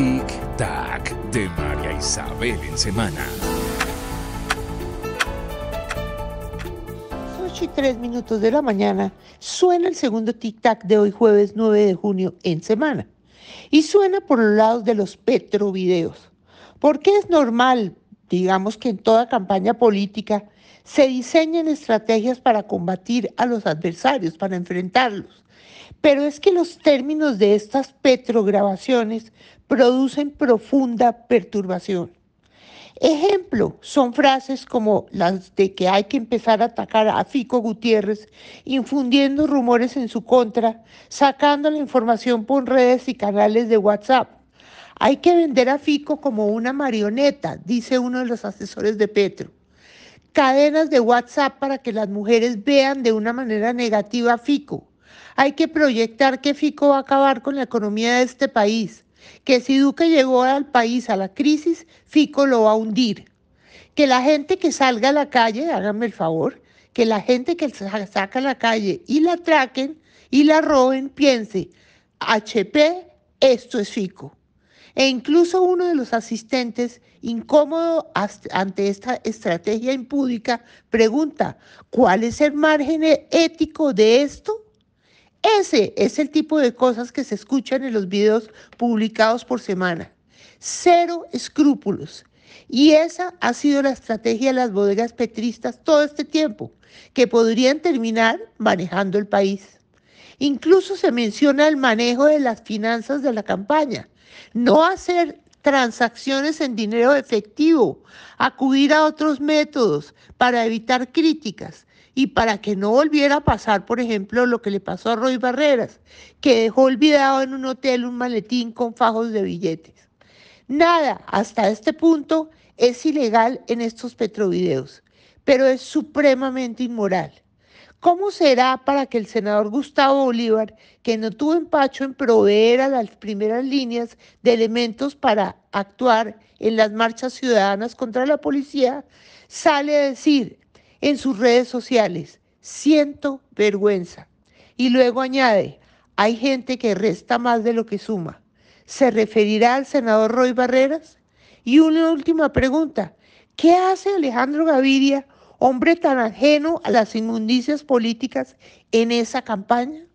Tic Tac de María Isabel en semana. 8 y 3 minutos de la mañana suena el segundo Tic Tac de hoy jueves 9 de junio en semana. Y suena por los lados de los petrovideos. ¿Por qué es normal, digamos que en toda campaña política, se diseñan estrategias para combatir a los adversarios, para enfrentarlos. Pero es que los términos de estas petrograbaciones producen profunda perturbación. Ejemplo, son frases como las de que hay que empezar a atacar a Fico Gutiérrez, infundiendo rumores en su contra, sacando la información por redes y canales de WhatsApp, hay que vender a Fico como una marioneta, dice uno de los asesores de Petro. Cadenas de WhatsApp para que las mujeres vean de una manera negativa a Fico. Hay que proyectar que Fico va a acabar con la economía de este país, que si Duque llegó al país a la crisis, Fico lo va a hundir. Que la gente que salga a la calle, háganme el favor, que la gente que saca a la calle y la traquen y la roben piense, HP, esto es Fico. E incluso uno de los asistentes, incómodo ante esta estrategia impúdica, pregunta, ¿cuál es el margen e-, ético de esto? Ese es el tipo de cosas que se escuchan en los videos publicados por semana. Cero escrúpulos. Y esa ha sido la estrategia de las bodegas petristas todo este tiempo, que podrían terminar manejando el país. Incluso se menciona el manejo de las finanzas de la campaña, no hacer transacciones en dinero efectivo, acudir a otros métodos para evitar críticas y para que no volviera a pasar, por ejemplo, lo que le pasó a Roy Barreras, que dejó olvidado en un hotel un maletín con fajos de billetes. Nada hasta este punto es ilegal en estos petrovideos, pero es supremamente inmoral. ¿Cómo será para que el senador Gustavo Bolívar, que no tuvo empacho en proveer a las primeras líneas de elementos para actuar en las marchas ciudadanas contra la policía, sale a decir en sus redes sociales, siento vergüenza? Y luego añade, hay gente que resta más de lo que suma. ¿Se referirá al senador Roy Barreras? Y una última pregunta, ¿qué hace Alejandro Gaviria? hombre tan ajeno a las inmundicias políticas en esa campaña?